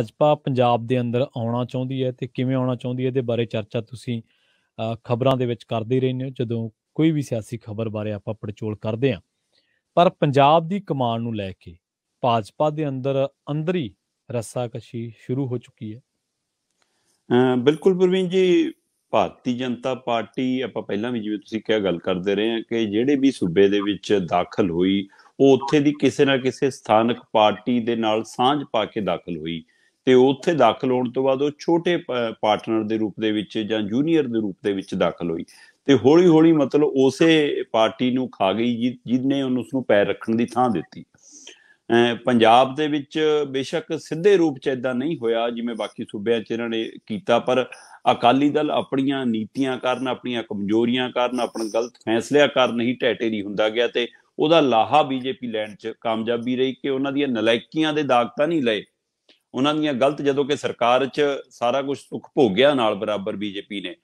ਭਾਜਪਾ ਪੰਜਾਬ ਦੇ ਅੰਦਰ ਆਉਣਾ ਚਾਹੁੰਦੀ ਹੈ ਤੇ ਕਿਵੇਂ ਆਉਣਾ ਚਾਹੁੰਦੀ ਹੈ ਇਹਦੇ ਬਾਰੇ ਚਰਚਾ ਤੁਸੀਂ ਖਬਰਾਂ ਦੇ ਵਿੱਚ ਕਰਦੇ ਹੀ ਰਹਿੰਦੇ ਹੋ ਜਦੋਂ ਕੋਈ ਵੀ ਸਿਆਸੀ ਖਬਰ ਬਾਰੇ ਆਪਾਂ ਪੜਚੋਲ ਕਰਦੇ ਆ ਪਰ ਪੰਜਾਬ ਦੀ ਕਮਾਨ ਨੂੰ ਲੈ ਕੇ ਭਾਜਪਾ ਦੇ ਅੰਦਰ ਅੰਦਰੀ ਰੱਸਾਕਸ਼ੀ ਸ਼ੁਰੂ ਹੋ ਚੁੱਕੀ ਹੈ ਬਿਲਕੁਲ ਪ੍ਰਵੀਨ ਜੀ ਭਾਰਤੀ ਜਨਤਾ ਪਾਰਟੀ ਆਪਾਂ ਪਹਿਲਾਂ ਵੀ ਜਿਵੇਂ ਤੁਸੀਂ ਕਿਹਾ ਗੱਲ ਕਰਦੇ ਰਹੇ ਆ ਕਿ ਜਿਹੜੇ ਵੀ ਸੂਬੇ ਦੇ ਵਿੱਚ ਦਾਖਲ ਹੋਈ ਉਹ ਉੱਥੇ ਦੀ ਕਿਸੇ ਨਾ ਕਿਸੇ ਸਥਾਨਕ ਪਾਰਟੀ ਦੇ ਨਾਲ ਸਾਂਝ ਪਾ ਕੇ ਦਾਖਲ ਹੋਈ ਤੇ ਉੱਥੇ ਦਾਖਲ ਹੋਣ ਤੋਂ ਬਾਅਦ ਉਹ ਛੋਟੇ ਪਾਰਟਨਰ ਦੇ ਰੂਪ ਦੇ ਵਿੱਚ ਜਾਂ ਜੂਨੀਅਰ ਦੇ ਰੂਪ ਦੇ ਵਿੱਚ ਦਾਖਲ ਹੋਈ ਤੇ ਹੌਲੀ ਹੌਲੀ ਮਤਲਬ ਉਸੇ ਪਾਰਟੀ ਨੂੰ ਖਾ ਗਈ ਜਿਹਨੇ ਉਹਨੂੰ ਉਸ ਨੂੰ ਪੈਰ ਰੱਖਣ ਦੀ ਥਾਂ ਦਿੱਤੀ ਪੰਜਾਬ ਦੇ ਵਿੱਚ ਬੇਸ਼ੱਕ ਸਿੱਧੇ ਰੂਪ 'ਚ ਇਦਾਂ ਨਹੀਂ ਹੋਇਆ ਜਿਵੇਂ ਬਾਕੀ ਸੂਬਿਆਂ 'ਚ ਇਹਨਾਂ ਨੇ ਕੀਤਾ ਪਰ ਅਕਾਲੀ ਦਲ ਆਪਣੀਆਂ ਨੀਤੀਆਂ ਕਾਰਨ ਆਪਣੀਆਂ ਕਮਜ਼ੋਰੀਆਂ ਕਾਰਨ ਆਪਣੇ ਗਲਤ ਫੈਸਲਿਆਂ ਕਾਰਨ ਹੀ ਟੈਟੇ ਨਹੀਂ ਹੁੰਦਾ ਗਿਆ ਤੇ ਉਹਦਾ ਲਾਹਾ ਬੀਜੇਪੀ ਲੈਣ 'ਚ ਕਾਮਯਾਬੀ ਰਹੀ ਕਿ ਉਹਨਾਂ ਦੀਆਂ ਨਲਾਇਕੀਆਂ ਦੇ ਦਾਗ ਤਾਂ ਨਹੀਂ ਲਏ ਉਹਨਾਂ ਦੀਆਂ ਗਲਤ ਜਦੋਂ ਕਿ ਸਰਕਾਰ 'ਚ ਸਾਰਾ ਕੁਝ ਸੁੱਖ ਭੋਗਿਆ ਨਾਲ ਬਰਾਬਰ ਬੀਜੇਪੀ ਨੇ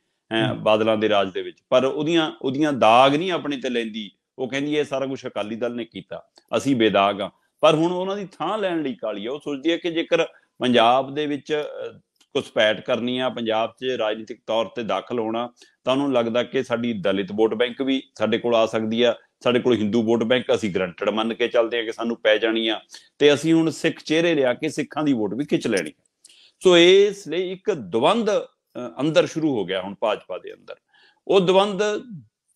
ਬਾਦਲਾਂ ਦੇ ਰਾਜ ਦੇ ਵਿੱਚ ਪਰ ਉਹਦੀਆਂ ਉਹਦੀਆਂ ਦਾਗ ਨਹੀਂ ਆਪਣੇ ਤੇ ਲੈਂਦੀ ਉਹ ਕਹਿੰਦੀ ਇਹ ਸਾਰਾ ਕੁਝ ਅਕਾਲੀ ਦਲ ਨੇ ਕੀਤਾ ਅਸੀਂ ਬੇਦਾਗ ਆ ਪਰ ਹੁਣ ਉਹਨਾਂ ਦੀ ਥਾਂ ਲੈਣ ਲਈ ਕਾਲੀ ਆ ਉਹ ਸੋਚਦੀ ਹੈ ਕਿ ਜੇਕਰ ਪੰਜਾਬ ਦੇ ਵਿੱਚ ਪੈਟ ਕਰਨੀ ਆ ਪੰਜਾਬ 'ਚ ਰਾਜਨੀਤਿਕ ਤੌਰ ਤੇ ਦਾਖਲ ਹੋਣਾ ਤਾਂ ਉਹਨੂੰ ਲੱਗਦਾ ਕਿ ਸਾਡੀ ਦਲਿਤ ਵੋਟ ਬੈਂਕ ਵੀ ਸਾਡੇ ਕੋਲ ਆ ਸਕਦੀ ਆ ਸਾਡੇ ਕੋਲ ਹਿੰਦੂ ਵੋਟ ਬੈਂਕ ਅਸੀਂ ਗਰੰਟਡ ਮੰਨ ਕੇ ਚੱਲਦੇ ਆ ਕਿ ਸਾਨੂੰ ਪੈ ਜਾਣੀ ਆ ਤੇ ਅਸੀਂ ਹੁਣ ਸਿੱਖ ਚਿਹਰੇ ਲਿਆ ਕੇ ਸਿੱਖਾਂ ਦੀ ਵੋਟ ਵੀ ਖਿੱਚ ਲੈਣੀ ਸੋ ਇਸ ਲਈ ਇੱਕ ਦਵੰਦ ਅੰਦਰ ਸ਼ੁਰੂ ਹੋ ਗਿਆ ਹੁਣ ਭਾਜਪਾ ਦੇ ਅੰਦਰ ਉਹ ਦਵੰਦ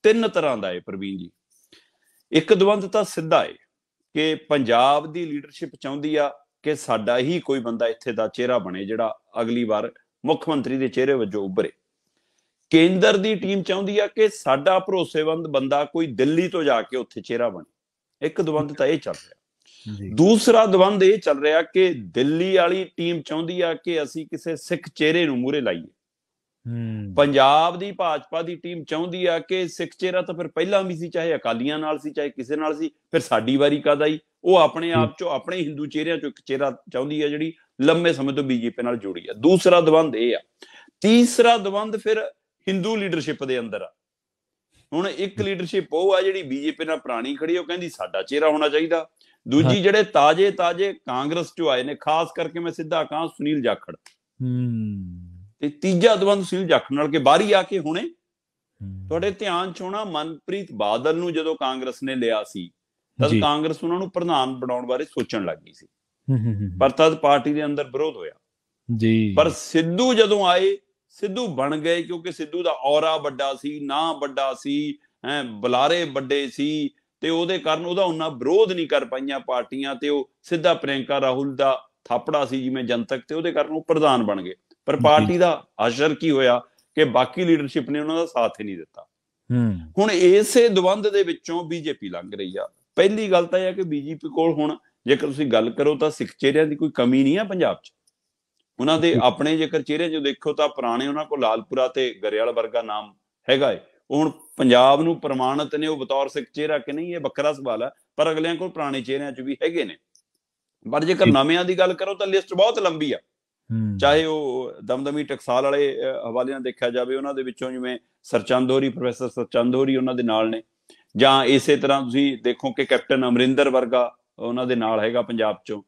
ਤਿੰਨ ਤਰ੍ਹਾਂ ਦਾ ਹੈ ਪ੍ਰਵੀਨ ਜੀ ਇੱਕ ਦਵੰਦ ਤਾਂ ਸਿੱਧਾ ਹੈ ਕਿ ਪੰਜਾਬ ਦੀ ਲੀਡਰਸ਼ਿਪ ਚਾਹੁੰਦੀ ਆ ਕਿ ਸਾਡਾ ਹੀ ਕੋਈ ਬੰਦਾ ਇੱਥੇ ਦਾ ਚਿਹਰਾ ਬਣੇ ਜਿਹੜਾ ਅਗਲੀ ਵਾਰ ਮੁੱਖ ਮੰਤਰੀ ਦੇ ਚਿਹਰੇ ਵਜੋਂ ਉੱਭਰੇ ਕੇਂਦਰ ਦੀ ਟੀਮ ਚਾਹੁੰਦੀ ਆ ਕਿ ਸਾਡਾ ਭਰੋਸੇਵੰਦ ਬੰਦਾ ਕੋਈ ਦਿੱਲੀ ਤੋਂ ਜਾ ਕੇ ਉੱਥੇ ਚਿਹਰਾ ਬਣੇ ਇੱਕ ਦਵੰਦ ਤਾਂ ਇਹ ਚੱਲ ਰਿਹਾ ਦੂਸਰਾ ਦਵੰਦ ਇਹ ਚੱਲ ਰਿਹਾ ਕਿ ਦਿੱਲੀ ਵਾਲੀ ਟੀਮ ਚਾਹੁੰਦੀ ਆ ਕਿ ਅਸੀਂ ਕਿਸੇ ਸਿੱਖ ਚਿਹਰੇ ਨੂੰ ਮੂਰੇ ਲਾਈਏ ਪੰਜਾਬ ਦੀ ਭਾਜਪਾ ਦੀ ਟੀਮ ਚਾਹੁੰਦੀ ਆ ਕਿ ਸਿੱਖ ਚਿਹਰਾ ਤਾਂ ਫਿਰ ਪਹਿਲਾਂ ਵੀ ਸੀ ਚਾਹੇ ਅਕਾਲੀਆਂ ਨਾਲ ਸੀ ਚਾਹੇ ਕਿਸੇ ਨਾਲ ਸੀ ਫਿਰ ਸਾਡੀ ਵਾਰੀ ਕਦ ਆਈ ਉਹ ਆਪਣੇ ਆਪ ਚੋਂ ਆਪਣੇ ਹਿੰਦੂ ਚਿਹਰਿਆਂ ਚੋਂ ਇੱਕ ਚਿਹਰਾ ਚਾਹੁੰਦੀ ਆ ਜਿਹੜੀ ਲੰਮੇ ਸਮੇਂ ਤੋਂ ਬੀਜੇਪੀ ਨਾਲ ਜੁੜੀ ਆ ਦੂਸਰਾ ਦਵੰਦ ਇਹ ਆ ਤੀਸਰਾ ਦਵੰਦ ਫਿਰ ਹਿੰਦੂ ਲੀਡਰਸ਼ਿਪ ਦੇ ਅੰਦਰ ਆ ਹੁਣ ਇੱਕ ਲੀਡਰਸ਼ਿਪ ਉਹ ਆ ਜਿਹੜੀ ਬੀਜੇਪੀ ਨਾਲ ਪ੍ਰਾਣੀ ਖੜੀ ਉਹ ਕਹਿੰਦੀ ਸਾਡਾ ਚਿਹਰਾ ਹੋਣਾ ਚਾਹੀਦਾ ਦੂਜੀ ਜਿਹੜੇ ਤਾਜੇ ਤਾਜੇ ਕਾਂਗਰਸ ਚ ਆਏ ਨੇ ਖਾਸ ਕਰਕੇ ਮੈਂ ਸਿੱਧਾ ਕਾਂ ਸੁਨੀਲ ਜਾਖੜ ਹੂੰ ਤੇ ਤੀਜਾ ਦਵੰਦ ਸੁਨੀਲ ਜਾਖੜ ਨਾਲ ਕੇ ਬਾਹਰੀ ਆ ਕੇ ਹੁਣੇ ਤੁਹਾਡੇ ਧਿਆਨ ਚ ਹੋਣਾ ਮਨਪ੍ਰੀਤ ਬਾਦਲ ਨੂੰ ਜਦੋਂ ਕਾਂਗਰਸ ਨੇ ਲਿਆ ਸੀ ਤਦ ਕਾਂਗਰਸ ਉਹਨਾਂ ਨੂੰ ਪ੍ਰਧਾਨ ਬਣਾਉਣ ਬਾਰੇ ਸੋਚਣ ਲੱਗ ਗਈ ਸੀ ਪਰ ਤਦ ਪਾਰਟੀ ਦੇ ਅੰਦਰ ਵਿਰੋਧ ਹੋਇਆ ਜੀ ਪਰ ਸਿੱਧੂ ਜਦੋਂ ਆਏ ਸਿੱਧੂ ਬਣ ਗਏ ਕਿਉਂਕਿ ਸਿੱਧੂ ਦਾ ਔਰਾ ਵੱਡਾ ਸੀ ਨਾਂ ਵੱਡਾ ਸੀ ਹੈ ਬੁਲਾਰੇ ਵੱਡੇ ਸੀ ਤੇ ਉਹਦੇ ਕਾਰਨ ਉਹਦਾ ਉਹਨਾਂ ਵਿਰੋਧ ਨਹੀਂ ਕਰ ਪਾਈਆਂ ਪਾਰਟੀਆਂ ਤੇ ਉਹ ਸਿੱਧਾ ਪ੍ਰਿੰਕਾ ਰਾਹੁਲ ਦਾ ਥਾਪੜਾ ਸੀ ਜਿਵੇਂ ਜਨਤਕ ਤੇ ਉਹਦੇ ਕਾਰਨ ਉਹ ਪ੍ਰਧਾਨ ਬਣ ਗਏ ਪਰ ਪਾਰਟੀ ਦਾ ਅਸ਼ਰ ਕੀ ਹੋਇਆ ਕਿ ਬਾਕੀ ਲੀਡਰਸ਼ਿਪ ਨੇ ਉਹਨਾਂ ਦਾ ਸਾਥ ਹੀ ਨਹੀਂ ਦਿੱਤਾ ਹੁਣ ਇਸੇ ਦਵੰਦ ਦੇ ਵਿੱਚੋਂ ਬੀਜੇਪੀ ਲੰਘ ਰਹੀ ਆ ਪਹਿਲੀ ਗੱਲ ਤਾਂ ਇਹ ਹੈ ਕਿ ਬੀਜੇਪੀ ਕੋਲ ਹੁਣ ਜੇਕਰ ਤੁਸੀਂ ਗੱਲ ਕਰੋ ਤਾਂ ਸਿੱਖ ਸਿੱਖਚੇਰਿਆਂ ਦੀ ਕੋਈ ਕਮੀ ਨਹੀਂ ਆ ਪੰਜਾਬ 'ਚ ਉਹਨਾਂ ਦੇ ਆਪਣੇ ਜੇਕਰ ਚਿਹਰੇ ਜੋ ਦੇਖੋ ਤਾਂ ਪੁਰਾਣੇ ਉਹਨਾਂ ਕੋਲ ਲਾਲਪੁਰਾ ਤੇ ਗਰੇਵਾਲ ਵਰਗਾ ਨਾਮ ਹੈਗਾ ਏ ਹੁਣ ਪੰਜਾਬ ਨੂੰ ਪ੍ਰਮਾਣਿਤ ਨੇ ਉਹ ਬਤੌਰ ਸਿੱਖ ਚਿਹਰਾ ਕਿ ਨਹੀਂ ਇਹ ਬੱਕਰਾ ਸਵਾਲ ਆ ਪਰ ਅਗਲਿਆਂ ਕੋਲ ਪੁਰਾਣੇ ਚਿਹਰਿਆਂ 'ਚ ਵੀ ਹੈਗੇ ਨੇ ਪਰ ਜੇਕਰ ਨਵਿਆਂ ਦੀ ਗੱਲ ਕਰੋ ਤਾਂ ਲਿਸਟ ਬਹੁਤ ਲੰਬੀ ਆ ਚਾਹੇ ਉਹ ਦਮਦਮੀ ਟਕਸਾਲ ਵਾਲੇ ਹਵਾਲੇ ਨਾਲ ਦੇਖਿਆ ਜਾਵੇ ਉਹਨਾਂ ਦੇ ਵਿੱਚੋਂ ਜਿਵੇਂ ਸਰਚੰਦੋਰੀ ਪ੍ਰੋਫੈਸਰ ਸਰਚੰਦੋਰੀ ਉਹਨਾਂ ਦੇ ਨਾਲ ਨੇ ਜਾਂ ਇਸੇ ਤਰ੍ਹਾਂ ਤੁਸੀਂ ਦੇਖੋ ਕਿ ਕੈਪਟਨ ਅਮਰਿੰਦਰ ਵਰਗਾ ਉਹਨਾਂ ਦੇ ਨਾਲ ਹੈਗਾ ਪੰਜਾਬ 'ਚੋਂ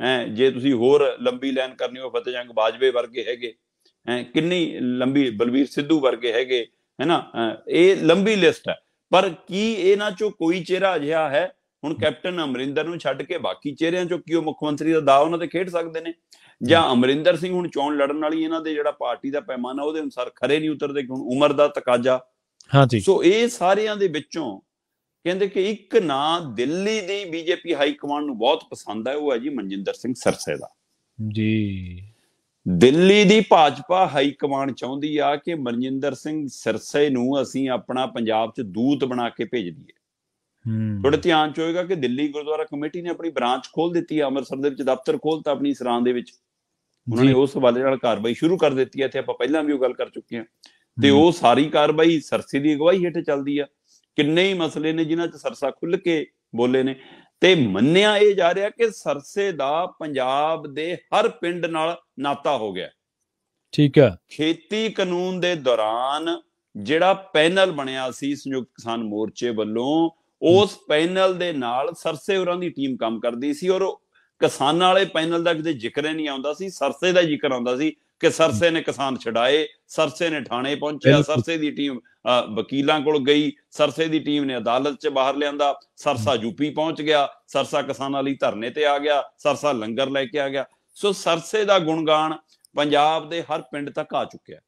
ਹੈ ਜੇ ਤੁਸੀਂ ਹੋਰ ਲੰਬੀ ਲਾਈਨ ਕਰਨੀ ਹੋ ਫਤਿਹ ਜੰਗ ਬਾਜਵੇ ਵਰਗੇ ਹੈਗੇ ਹੈ ਕਿੰਨੀ ਲੰਬੀ ਬਲਬੀਰ ਸਿੱਧੂ ਵਰਗੇ ਹੈਗੇ ਹੈ ਨਾ ਇਹ ਲੰਬੀ ਲਿਸਟ ਹੈ ਪਰ ਕੀ ਇਹਨਾਂ ਚੋਂ ਕੋਈ ਚਿਹਰਾ ਅਜਿਹਾ ਹੈ ਹੁਣ ਕੈਪਟਨ ਅਮਰਿੰਦਰ ਨੂੰ ਛੱਡ ਕੇ ਬਾਕੀ ਚਿਹਰਿਆਂ ਚੋਂ ਕਿਉਂ ਮੁੱਖ ਮੰਤਰੀ ਦਾ ਦਾਅ ਉਹਨਾਂ ਤੇ ਖੇਡ ਸਕਦੇ ਨੇ ਜਾਂ ਅਮਰਿੰਦਰ ਸਿੰਘ ਹੁਣ ਚੋਣ ਲੜਨ ਵਾਲੀ ਇਹਨਾਂ ਦੇ ਜਿਹੜਾ ਪਾਰਟੀ ਦਾ ਪੈਮਾਨਾ ਉਹਦੇ ਅਨੁਸਾਰ ਖਰੇ ਨਹੀਂ ਉਤਰਦੇ ਕਿ ਹੁਣ ਉਮਰ ਦਾ ਤਕਾਜ਼ਾ ਹਾਂਜੀ ਸੋ ਇਹ ਸਾਰਿਆਂ ਦੇ ਵਿੱਚੋਂ ਕਹਿੰਦੇ ਕਿ ਇੱਕ ਨਾਂ ਦਿੱਲੀ ਦੀ ਬੀਜੇਪੀ ਹਾਈ ਕਮਾਂਡ ਨੂੰ ਬਹੁਤ ਪਸੰਦ ਆ ਉਹ ਹੈ ਜੀ ਮਨਜਿੰਦਰ ਸਿੰਘ ਸਰਸੇ ਦਾ ਜੀ ਦਿੱਲੀ ਦੀ ਭਾਜਪਾ ਹਾਈ ਕਮਾਂਡ ਚਾਹੁੰਦੀ ਆ ਕਿ ਮਨਜਿੰਦਰ ਸਿੰਘ ਸਰਸੇ ਨੂੰ ਅਸੀਂ ਆਪਣਾ ਪੰਜਾਬ 'ਚ ਦੂਤ ਬਣਾ ਕੇ ਭੇਜ ਦਈਏ ਹੂੰ ਥੋੜਾ ਧਿਆਨ 'ਚ ਹੋਏਗਾ ਕਿ ਦਿੱਲੀ ਗੁਰਦੁਆਰਾ ਕਮੇਟੀ ਨੇ ਆਪਣੀ ਬ੍ਰਾਂਚ ਖੋਲ ਦਿੱਤੀ ਆ ਅੰਮ੍ਰਿਤਸਰ ਦੇ ਵਿੱਚ ਦਫ਼ਤਰ ਖੋਲਤਾ ਆਪਣੀ ਸਰਾਂ ਦੇ ਵਿੱਚ ਉਹਨਾਂ ਨੇ ਉਸ ਵਾਲੇ ਨਾਲ ਕਾਰਵਾਈ ਸ਼ੁਰੂ ਕਰ ਦਿੱਤੀ ਹੈ ਤੇ ਆਪਾਂ ਪਹਿਲਾਂ ਵੀ ਉਹ ਗੱਲ ਕਰ ਚੁੱਕੇ ਹਾਂ ਤੇ ਉਹ ਸਾਰੀ ਕਾਰਵਾਈ ਸਰਸੇ ਦੀ ਅਗਵਾਈ ਹੇਠ ਚੱਲਦੀ ਆ ਕਿੰਨੇ ਹੀ ਮਸਲੇ ਨੇ ਜਿਨ੍ਹਾਂ 'ਚ ਸਰਸਾ ਖੁੱਲ ਕੇ ਬੋਲੇ ਨੇ ਤੇ ਮੰਨਿਆ ਇਹ ਜਾ ਰਿਹਾ ਕਿ ਸਰਸੇ ਦਾ ਪੰਜਾਬ ਦੇ ਹਰ ਪਿੰਡ ਨਾਲ ਨਾਤਾ ਹੋ ਗਿਆ ਠੀਕ ਹੈ ਖੇਤੀ ਕਾਨੂੰਨ ਦੇ ਦੌਰਾਨ ਜਿਹੜਾ ਪੈਨਲ ਬਣਿਆ ਸੀ ਸੰਯੁਕਤ ਕਿਸਾਨ ਮੋਰਚੇ ਵੱਲੋਂ ਉਸ ਪੈਨਲ ਦੇ ਨਾਲ ਸਰਸੇ ਹੋਰਾਂ ਦੀ ਟੀਮ ਕੰਮ ਕਰਦੀ ਸੀ ਔਰ ਕਿਸਾਨਾਂ ਵਾਲੇ ਪੈਨਲ ਦਾ ਕਿਤੇ ਜ਼ਿਕਰ ਨਹੀਂ ਆਉਂਦਾ ਸੀ ਸਰਸੇ ਦਾ ਜ਼ਿਕਰ ਆਉਂਦਾ ਸੀ ਕਿ ਸਰਸੇ ਨੇ ਕਿਸਾਨ ਛਡਾਏ ਸਰਸੇ ਨੇ ਥਾਣੇ ਪਹੁੰਚਿਆ ਸਰਸੇ ਦੀ ਟੀਮ ਵਕੀਲਾਂ ਕੋਲ ਗਈ ਸਰਸੇ ਦੀ ਟੀਮ ਨੇ ਅਦਾਲਤ 'ਚ ਬਾਹਰ ਲਿਆਂਦਾ ਸਰਸਾ ਯੂਪੀ ਪਹੁੰਚ ਗਿਆ ਸਰਸਾ ਕਿਸਾਨਾਂ ਲਈ ਧਰਨੇ ਤੇ ਆ ਗਿਆ ਸਰਸਾ ਲੰਗਰ ਲੈ ਕੇ ਆ ਗਿਆ ਸੋ ਸਰਸੇ ਦਾ ਗੁਣਗਾਨ ਪੰਜਾਬ ਦੇ ਹਰ ਪਿੰਡ ਤੱਕ ਆ ਚੁੱਕਿਆ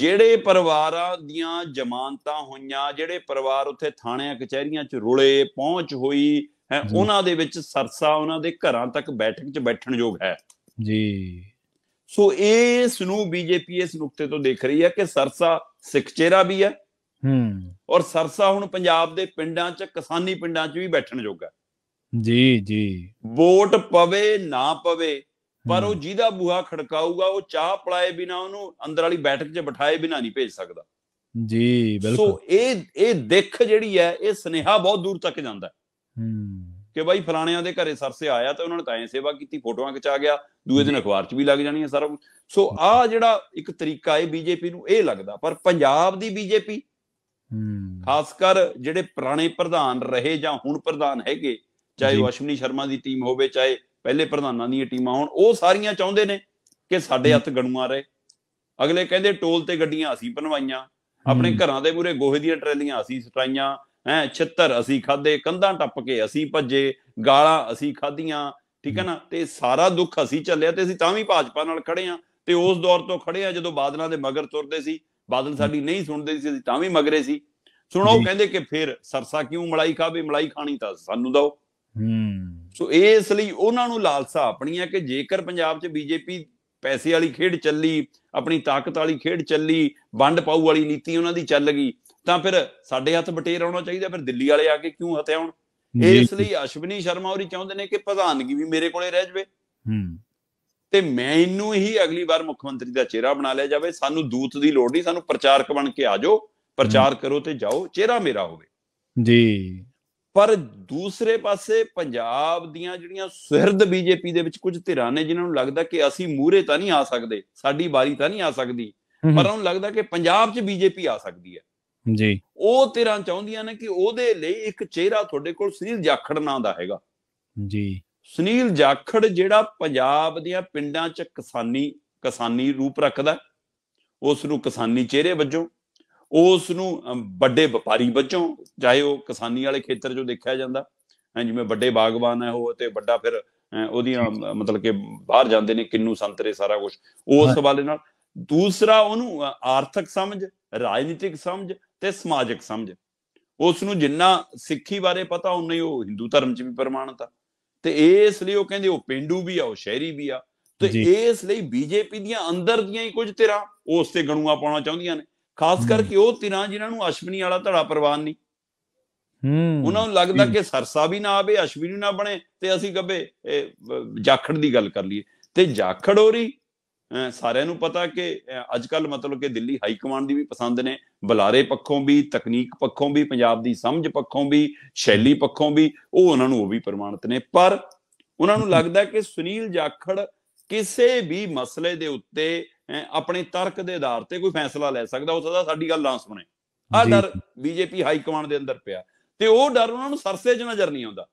ਜਿਹੜੇ ਪਰਿਵਾਰਾਂ ਦੀਆਂ ਜ਼ਮਾਨਤਾਂ ਹੋਈਆਂ ਜਿਹੜੇ ਪਰਿਵਾਰ ਉੱਥੇ ਥਾਣਿਆਂ ਕਚਹਿਰੀਆਂ 'ਚ ਰੁਲੇ ਪਹੁੰਚ ਹੋਈ ਹੈ ਉਹਨਾਂ ਦੇ ਵਿੱਚ ਸਰਸਾ ਉਹਨਾਂ ਦੇ ਘਰਾਂ ਤੱਕ ਬੈਠਕ 'ਚ ਬੈਠਣ ਯੋਗ ਹੈ ਜੀ ਸੋ ਇਸ ਨੂੰ ਬੀਜੇਪੀ ਇਸ ਨੁਕਤੇ ਤੋਂ ਦੇਖ ਰਹੀ ਹੈ ਕਿ ਸਰਸਾ ਸਿੱਖ ਚਿਹਰਾ ਵੀ ਹੈ ਹੂੰ ਔਰ ਸਰਸਾ ਹੁਣ ਪੰਜਾਬ ਦੇ ਪਿੰਡਾਂ 'ਚ ਕਿਸਾਨੀ ਪਿੰਡਾਂ 'ਚ ਵੀ ਬੈਠਣ ਜੋਗਾ ਜੀ ਜੀ ਵੋਟ ਪਵੇ ਨਾ ਪਵੇ ਪਰ ਉਹ ਜਿਹਦਾ ਬੂਹਾ ਖੜਕਾਊਗਾ ਉਹ ਚਾਹ ਪਲਾਏ ਬਿਨਾ ਉਹਨੂੰ ਅੰਦਰ ਵਾਲੀ ਬੈਠਕ 'ਚ ਬਿਠਾਏ ਬਿਨਾ ਨਹੀਂ ਭੇਜ ਸਕਦਾ ਜੀ ਬਿਲਕੁਲ ਸੋ ਇਹ ਇਹ ਦਿੱਖ ਜਿਹੜੀ ਹੈ ਇਹ ਸਨੇਹਾ ਬਹੁਤ ਦੂਰ ਤੱਕ ਜਾਂਦਾ ਹੂੰ ਕਿ ਬਾਈ ਫਲਾਣਿਆਂ ਦੇ ਘਰੇ ਸਰਸੇ ਆਇਆ ਤਾਂ ਉਹਨਾਂ ਨੇ ਤਾਂ ਐ ਸੇਵਾ ਕੀਤੀ ਫੋਟੋਆਂ ਖਿਚਾ ਗਿਆ ਦੂਏ ਦਿਨ ਅਖਬਾਰ 'ਚ ਵੀ ਲੱਗ ਜਾਣੀਆਂ ਸਾਰਾ ਕੁਝ ਸੋ ਆ ਜਿਹੜਾ ਇੱਕ ਤਰੀਕਾ ਹੈ ਬੀਜੇਪੀ ਨੂੰ ਇਹ ਲੱਗਦਾ ਪਰ ਪੰਜਾਬ ਦੀ ਬੀਜੇਪੀ ਖਾਸ ਕਰ ਜਿਹੜੇ ਪੁਰਾਣੇ ਪ੍ਰਧਾਨ ਰਹੇ ਜਾਂ ਹੁਣ ਪ੍ਰਧਾਨ ਹੈਗੇ ਚਾਹੇ ਉਹ ਅਸ਼ਵਨੀ ਸ਼ਰਮਾ ਦੀ ਟੀਮ ਹੋਵੇ ਚਾਹੇ ਪਹਿਲੇ ਪ੍ਰਧਾਨਾਂ ਦੀਆਂ ਟੀਮਾਂ ਹੋਣ ਉਹ ਸਾਰੀਆਂ ਚਾਹੁੰਦੇ ਨੇ ਕਿ ਸਾਡੇ ਹੱਥ ਗਣੂਆ ਰਹੇ ਅਗਲੇ ਕਹਿੰਦੇ ਟੋਲ ਤੇ ਗੱਡੀਆਂ ਅਸੀਂ ਬਣਵਾਈਆਂ ਆਪਣੇ ਘਰਾਂ ਦੇ ਮੂਰੇ ਗੋਹੇ ਦੀਆਂ ਟਰੈਲੀਆਂ ਅਸੀਂ ਸਟਾਈਆਂ ਹੈ ਛਿੱਤਰ ਅਸੀਂ ਖਾਦੇ ਕੰਧਾਂ ਟੱਪ ਕੇ ਅਸੀਂ ਭੱਜੇ ਗਾਲਾਂ ਅਸੀਂ ਖਾਧੀਆਂ ਠੀਕ ਹੈ ਨਾ ਤੇ ਸਾਰਾ ਦੁੱਖ ਅਸੀਂ ਚੱਲਿਆ ਤੇ ਅਸੀਂ ਤਾਂ ਵੀ ਭਾਜਪਾ ਨਾਲ ਖੜੇ ਆ ਤੇ ਉਸ ਦੌਰ ਤੋਂ ਖੜੇ ਆ ਜਦੋਂ ਬਾਦਲਾਂ ਦੇ ਮਗਰ ਤੁਰਦੇ ਸੀ ਬਾਦਲ ਸਾਡੀ ਨਹੀਂ ਸੁਣਦੇ ਸੀ ਅਸੀਂ ਤਾਂ ਵੀ ਮਗਰੇ ਸੀ ਸੁਣੋ ਉਹ ਕਹਿੰਦੇ ਕਿ ਫਿਰ ਸਰਸਾ ਕਿਉਂ ਮਲਾਈ ਖਾਵੇ ਮਲਾਈ ਖਾਣੀ ਤਾਂ ਸਾਨੂੰ ਦੋ ਹੂੰ ਸੋ ਇਸ ਲਈ ਉਹਨਾਂ ਨੂੰ ਲਾਲਸਾ ਆਪਣੀ ਹੈ ਕਿ ਜੇਕਰ ਪੰਜਾਬ 'ਚ ਬੀਜੇਪੀ ਪੈਸੇ ਵਾਲੀ ਖੇਡ ਚੱਲੀ ਆਪਣੀ ਤਾਕਤ ਵਾਲੀ ਖੇਡ ਚੱਲੀ ਵੰਡ ਪਾਉ ਵਾਲੀ ਨੀਤੀ ਉਹਨਾਂ ਦੀ ਚੱਲ ਗਈ ਤਾਂ ਫਿਰ ਸਾਡੇ ਹੱਥ ਬਟੇਰ ਆਉਣਾ ਚਾਹੀਦਾ ਫਿਰ ਦਿੱਲੀ ਵਾਲੇ ਆ ਕੇ ਕਿਉਂ ਹਤਿਆਉਣ ਇਸ ਲਈ ਅਸ਼ਵਨੀ ਸ਼ਰਮਾ ਹੋਰੀ ਚਾਹੁੰਦੇ ਨੇ ਕਿ ਪ੍ਰਧਾਨਗੀ ਵੀ ਮੇਰੇ ਕੋਲੇ ਰਹਿ ਜਵੇ ਹੂੰ ਤੇ ਮੈਨੂੰ ਹੀ ਅਗਲੀ ਵਾਰ ਮੁੱਖ ਮੰਤਰੀ ਦਾ ਚਿਹਰਾ ਬਣਾ ਲਿਆ ਜਾਵੇ ਸਾਨੂੰ ਦੂਤ ਦੀ ਲੋੜ ਨਹੀਂ ਸਾਨੂੰ ਪ੍ਰਚਾਰਕ ਬਣ ਕੇ ਆਜੋ ਪ੍ਰਚਾਰ ਕਰੋ ਤੇ ਜਾਓ ਚਿਹਰਾ ਮੇਰਾ ਹੋਵੇ ਜੀ ਪਰ ਦੂਸਰੇ ਪਾਸੇ ਪੰਜਾਬ ਦੀਆਂ ਜਿਹੜੀਆਂ ਸਿਰਦ ਬੀਜੇਪੀ ਦੇ ਵਿੱਚ ਕੁਝ ਧਿਰਾਂ ਨੇ ਜਿਨ੍ਹਾਂ ਨੂੰ ਲੱਗਦਾ ਕਿ ਅਸੀਂ ਮੂਹਰੇ ਤਾਂ ਨਹੀਂ ਆ ਸਕਦੇ ਸਾਡੀ ਵਾਰੀ ਤਾਂ ਨਹੀਂ ਆ ਸਕਦੀ ਪਰ ਉਹਨਾਂ ਨੂੰ ਲੱਗਦਾ ਕਿ ਪੰਜਾਬ 'ਚ ਬੀਜੇਪੀ ਆ ਸਕਦੀ ਹੈ ਜੀ ਉਹ ਤੇਰਾ ਚਾਹੁੰਦੀਆਂ ਨੇ ਕਿ ਉਹਦੇ ਲਈ ਇੱਕ ਚਿਹਰਾ ਤੁਹਾਡੇ ਕੋਲ ਸੁਨੀਲ ਜਾਖੜ ਨਾਂ ਦਾ ਹੈਗਾ ਜੀ ਸੁਨੀਲ ਜਾਖੜ ਜਿਹੜਾ ਪੰਜਾਬ ਦੀਆਂ ਪਿੰਡਾਂ 'ਚ ਕਿਸਾਨੀ ਕਿਸਾਨੀ ਰੂਪ ਰੱਖਦਾ ਉਸ ਨੂੰ ਕਿਸਾਨੀ ਚਿਹਰੇ ਵੱਜੋਂ ਉਸ ਨੂੰ ਵੱਡੇ ਵਪਾਰੀ ਵੱਜੋਂ ਚਾਹੇ ਉਹ ਕਿਸਾਨੀ ਵਾਲੇ ਖੇਤਰ 'ਚੋਂ ਦੇਖਿਆ ਜਾਂਦਾ ਹਾਂ ਜਿਵੇਂ ਵੱਡੇ ਬਾਗਬਾਨ ਹੈ ਉਹ ਤੇ ਵੱਡਾ ਫਿਰ ਉਹਦੀਆਂ ਮਤਲਬ ਕਿ ਬਾਹਰ ਜਾਂਦੇ ਨੇ ਕਿੰਨੂ ਸੰਤਰੇ ਸਾਰਾ ਕੁਝ ਉਸ ਵਾਲੇ ਨਾਲ ਦੂਸਰਾ ਉਹਨੂੰ ਆਰਥਿਕ ਸਮਝ ਰਾਜਨੀਤਿਕ ਸਮਝ ਤੇ ਸਮਾਜਿਕ ਸਮਝ ਉਸ ਨੂੰ ਜਿੰਨਾ ਸਿੱਖੀ ਬਾਰੇ ਪਤਾ ਉਹਨਾਂ ਹੀ ਉਹ ਹਿੰਦੂ ਧਰਮ 'ਚ ਵੀ ਪ੍ਰਮਾਣਿਤ ਆ ਤੇ ਇਸ ਲਈ ਉਹ ਕਹਿੰਦੇ ਉਹ ਪਿੰਡੂ ਵੀ ਆ ਉਹ ਸ਼ਹਿਰੀ ਵੀ ਆ ਤੇ ਇਸ ਲਈ ਬੀਜੇਪੀ ਦੀਆਂ ਅੰਦਰ ਦੀਆਂ ਹੀ ਕੁਝ ਤਿਰਾ ਉਸ ਤੇ ਗਣੂਆ ਪਾਉਣਾ ਚਾਹੁੰਦੀਆਂ ਨੇ ਖਾਸ ਕਰਕੇ ਉਹ ਤਿਰਾ ਜਿਨ੍ਹਾਂ ਨੂੰ ਅਸ਼ਵਨੀ ਵਾਲਾ ਧੜਾ ਪ੍ਰਵਾਨ ਨਹੀਂ ਹੂੰ ਉਹਨਾਂ ਨੂੰ ਲੱਗਦਾ ਕਿ ਸਰਸਾ ਵੀ ਨਾ ਆਵੇ ਅਸ਼ਵਨੀ ਨਾ ਬਣੇ ਤੇ ਅਸੀਂ ਗੱਬੇ ਜਾਖੜ ਦੀ ਗੱਲ ਕਰ ਲਈਏ ਤੇ ਜਾਖੜ ਹੋਰੀ ਸਾਰਿਆਂ ਨੂੰ ਪਤਾ ਕਿ ਅੱਜ ਕੱਲ ਮਤਲਬ ਕਿ ਦਿੱਲੀ ਹਾਈ ਕਮਾਂਡ ਦੀ ਵੀ ਪਸੰਦ ਨੇ ਬੁਲਾਰੇ ਪੱਖੋਂ ਵੀ ਤਕਨੀਕ ਪੱਖੋਂ ਵੀ ਪੰਜਾਬ ਦੀ ਸਮਝ ਪੱਖੋਂ ਵੀ ਸ਼ੈਲੀ ਪੱਖੋਂ ਵੀ ਉਹ ਉਹਨਾਂ ਨੂੰ ਉਹ ਵੀ ਪ੍ਰਮਾਣਿਤ ਨੇ ਪਰ ਉਹਨਾਂ ਨੂੰ ਲੱਗਦਾ ਕਿ ਸੁਨੀਲ ਜਾਖੜ ਕਿਸੇ ਵੀ ਮਸਲੇ ਦੇ ਉੱਤੇ ਆਪਣੇ ਤਰਕ ਦੇ ਆਧਾਰ ਤੇ ਕੋਈ ਫੈਸਲਾ ਲੈ ਸਕਦਾ ਉਹ ਸਦਾ ਸਾਡੀ ਗੱਲ ਨਾ ਸੁਣੇ ਆ ਡਰ ਬੀਜੇਪੀ ਹਾਈ ਕਮਾਂਡ ਦੇ ਅੰਦਰ ਪਿਆ ਤੇ ਉਹ ਡਰ ਉਹਨਾਂ ਨੂੰ ਸਰਸੇ 'ਚ ਨਜ਼ਰ ਨਹੀਂ ਆਉਂਦਾ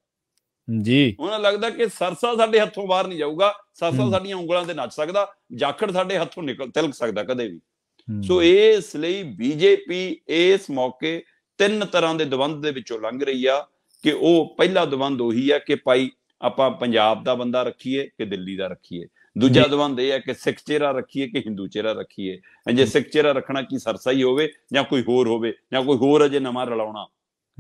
ਜੀ ਉਹਨਾਂ ਲੱਗਦਾ ਕਿ ਸਰਸਾ ਸਾਡੇ ਹੱਥੋਂ ਬਾਹਰ ਨਹੀਂ ਜਾਊਗਾ ਸਰਸਾ ਸਾਡੀਆਂ ਉਂਗਲਾਂ ਤੇ ਨੱਚ ਸਕਦਾ ਜਾਖੜ ਸਾਡੇ ਹੱਥੋਂ ਨਿਕਲ ਤਿਲਕ ਸਕਦਾ ਕਦੇ ਵੀ ਸੋ ਇਸ ਲਈ ਬੀਜੇਪੀ ਇਸ ਮੌਕੇ ਤਿੰਨ ਤਰ੍ਹਾਂ ਦੇ ਦਵੰਦ ਦੇ ਵਿੱਚੋਂ ਲੰਘ ਰਹੀ ਆ ਕਿ ਉਹ ਪਹਿਲਾ ਦਵੰਦ ਉਹੀ ਆ ਕਿ ਭਾਈ ਆਪਾਂ ਪੰਜਾਬ ਦਾ ਬੰਦਾ ਰੱਖੀਏ ਕਿ ਦਿੱਲੀ ਦਾ ਰੱਖੀਏ ਦੂਜਾ ਦਵੰਦ ਇਹ ਆ ਕਿ ਸਿੱਖ ਚਿਹਰਾ ਰੱਖੀਏ ਕਿ ਹਿੰਦੂ ਚਿਹਰਾ ਰੱਖੀਏ ਜੇ ਸਿੱਖ ਚਿਹਰਾ ਰੱਖਣਾ ਕੀ ਸਰਸਾ ਹੀ ਹੋਵੇ ਜਾਂ ਕੋਈ ਹੋਰ ਹੋਵੇ ਜਾਂ ਕੋਈ ਹੋਰ ਅਜੇ ਨਵਾਂ ਰਲਾਉਣਾ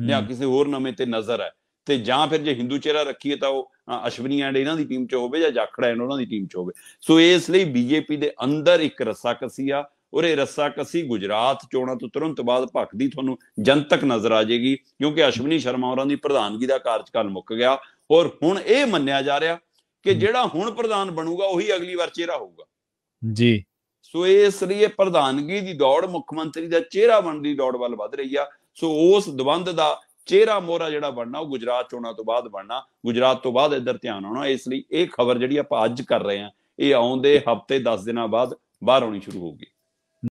ਜਾਂ ਕਿਸੇ ਹੋਰ ਨਵੇਂ ਤੇ ਨਜ਼ਰ ਹੈ ਤੇ ਜਾਂ ਫਿਰ ਜੇ ਹਿੰਦੂ ਚਿਹਰਾ ਰੱਖੀਏ ਤਾਂ ਉਹ ਅਸ਼ਵਨੀ ਐਂਡ ਇਹਨਾਂ ਦੀ ਟੀਮ 'ਚ ਹੋਵੇ ਜਾਂ ਜਾਖੜਾ ਐਂਡ ਉਹਨਾਂ ਦੀ ਟੀਮ 'ਚ ਹੋਵੇ ਸੋ ਇਸ ਲਈ ਬੀਜੇਪੀ ਦੇ ਅੰਦਰ ਇੱਕ ਰੱਸਾਕਸੀ ਆ ਔਰ ਇਹ ਰੱਸਾਕਸੀ ਗੁਜਰਾਤ ਚੋਣਾਂ ਤੋਂ ਤੁਰੰਤ ਬਾਅਦ ਭਖਦੀ ਤੁਹਾਨੂੰ ਜਨਤਕ ਨਜ਼ਰ ਆ ਜਾਏਗੀ ਕਿਉਂਕਿ ਅਸ਼ਵਨੀ ਸ਼ਰਮਾ ਹੋਰਾਂ ਦੀ ਪ੍ਰਧਾਨਗੀ ਦਾ ਕਾਰਜਕਾਲ ਮੁੱਕ ਗਿਆ ਔਰ ਹੁਣ ਇਹ ਮੰਨਿਆ ਜਾ ਰਿਹਾ ਕਿ ਜਿਹੜਾ ਹੁਣ ਪ੍ਰਧਾਨ ਬਣੂਗਾ ਉਹੀ ਅਗਲੀ ਵਾਰ ਚਿਹਰਾ ਹੋਊਗਾ ਜੀ ਸੋ ਇਸ ਲਈ ਇਹ ਪ੍ਰਧਾਨਗੀ ਦੀ ਦੌੜ ਮੁੱਖ ਮੰਤਰੀ ਦਾ ਚਿਹਰਾ ਬਣਨ ਦੀ ਦੌੜ ਵੱਲ ਵਧ ਰਹੀ ਆ ਸੋ ਉਸ ਦਵੰਦ ਦਾ ਚਿਹਰਾ ਮੋਹਰਾ ਜਿਹੜਾ ਬਣਨਾ ਉਹ ਗੁਜਰਾਤ ਚੋਣਾਂ ਤੋਂ ਬਾਅਦ ਬਣਨਾ ਗੁਜਰਾਤ ਤੋਂ ਬਾਅਦ ਇੱਧਰ ਧਿਆਨ ਆਉਣਾ ਇਸ ਲਈ ਇਹ ਖਬਰ ਜਿਹੜੀ ਆਪਾਂ ਅੱਜ ਕਰ ਰਹੇ ਹਾਂ ਇਹ ਆਉਂਦੇ ਹਫਤੇ 10 ਦਿਨਾਂ ਬਾਅਦ ਬਾਹਰ ਆਉਣੀ ਸ਼ੁਰੂ ਹੋਊਗੀ